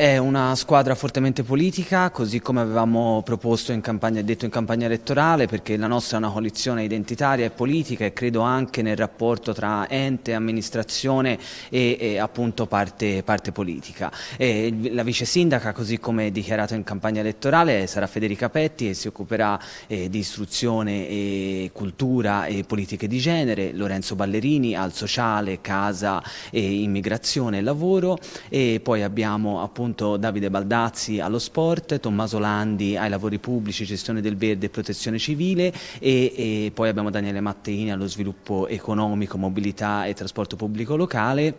È una squadra fortemente politica, così come avevamo proposto in campagna, detto in campagna elettorale, perché la nostra è una coalizione identitaria e politica e credo anche nel rapporto tra ente, amministrazione e, e appunto parte, parte politica. E la vice sindaca, così come dichiarato in campagna elettorale, sarà Federica Petti e si occuperà eh, di istruzione e cultura e politiche di genere, Lorenzo Ballerini al sociale, casa e immigrazione e lavoro e poi abbiamo appunto appunto Davide Baldazzi allo sport, Tommaso Landi ai lavori pubblici, gestione del verde e protezione civile e, e poi abbiamo Daniele Mattini allo sviluppo economico, mobilità e trasporto pubblico locale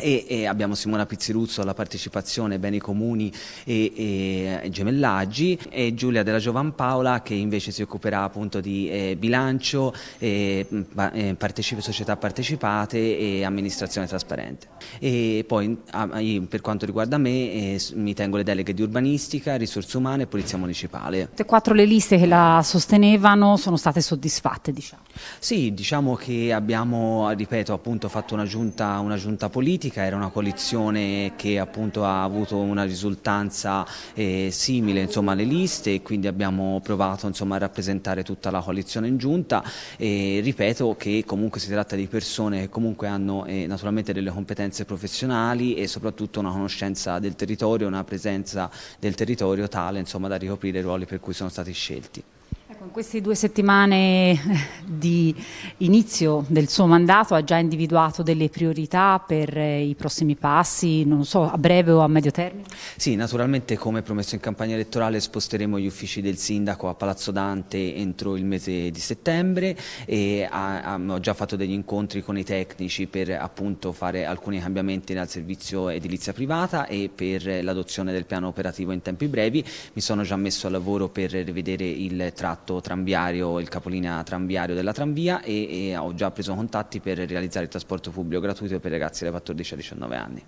e, e, abbiamo Simona Pizziruzzo alla partecipazione Beni Comuni e, e, Gemellaggi e Giulia della Giovan Paola che invece si occuperà appunto di eh, bilancio, mm, eh, partecipe, società partecipate e amministrazione trasparente. E poi a, per quanto riguarda me eh, mi tengo le deleghe di urbanistica, risorse umane e polizia municipale. Tutte e quattro le liste che la sostenevano sono state soddisfatte diciamo? Sì, diciamo che abbiamo, ripeto, appunto fatto una giunta, una giunta politica politica era una coalizione che appunto ha avuto una risultanza eh, simile insomma, alle liste e quindi abbiamo provato insomma, a rappresentare tutta la coalizione in giunta e ripeto che comunque si tratta di persone che comunque hanno eh, naturalmente delle competenze professionali e soprattutto una conoscenza del territorio, una presenza del territorio tale insomma, da ricoprire i ruoli per cui sono stati scelti. Con queste due settimane eh, di inizio del suo mandato ha già individuato delle priorità per eh, i prossimi passi, non so, a breve o a medio termine? Sì, naturalmente come promesso in campagna elettorale sposteremo gli uffici del sindaco a Palazzo Dante entro il mese di settembre e ho già fatto degli incontri con i tecnici per appunto fare alcuni cambiamenti nel servizio edilizia privata e per l'adozione del piano operativo in tempi brevi. Mi sono già messo al lavoro per rivedere il tratto diventato il capolinea tranviario della tranvia e, e ho già preso contatti per realizzare il trasporto pubblico gratuito per i ragazzi dai 14 ai 19 anni.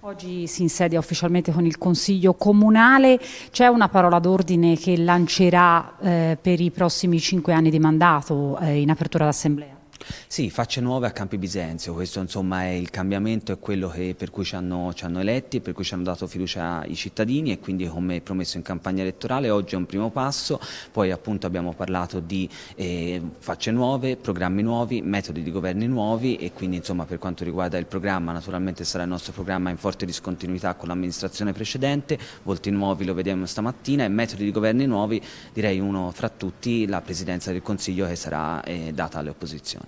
Oggi si insedia ufficialmente con il Consiglio Comunale, c'è una parola d'ordine che lancerà eh, per i prossimi cinque anni di mandato eh, in apertura d'assemblea? Sì, facce nuove a Campi Bisenzio, questo insomma è il cambiamento, è quello che, per cui ci hanno, ci hanno eletti, per cui ci hanno dato fiducia ai cittadini e quindi come promesso in campagna elettorale oggi è un primo passo, poi appunto abbiamo parlato di eh, facce nuove, programmi nuovi, metodi di governi nuovi e quindi insomma per quanto riguarda il programma naturalmente sarà il nostro programma in forte discontinuità con l'amministrazione precedente, volti nuovi lo vediamo stamattina e metodi di governi nuovi direi uno fra tutti la presidenza del Consiglio che sarà eh, data alle opposizioni.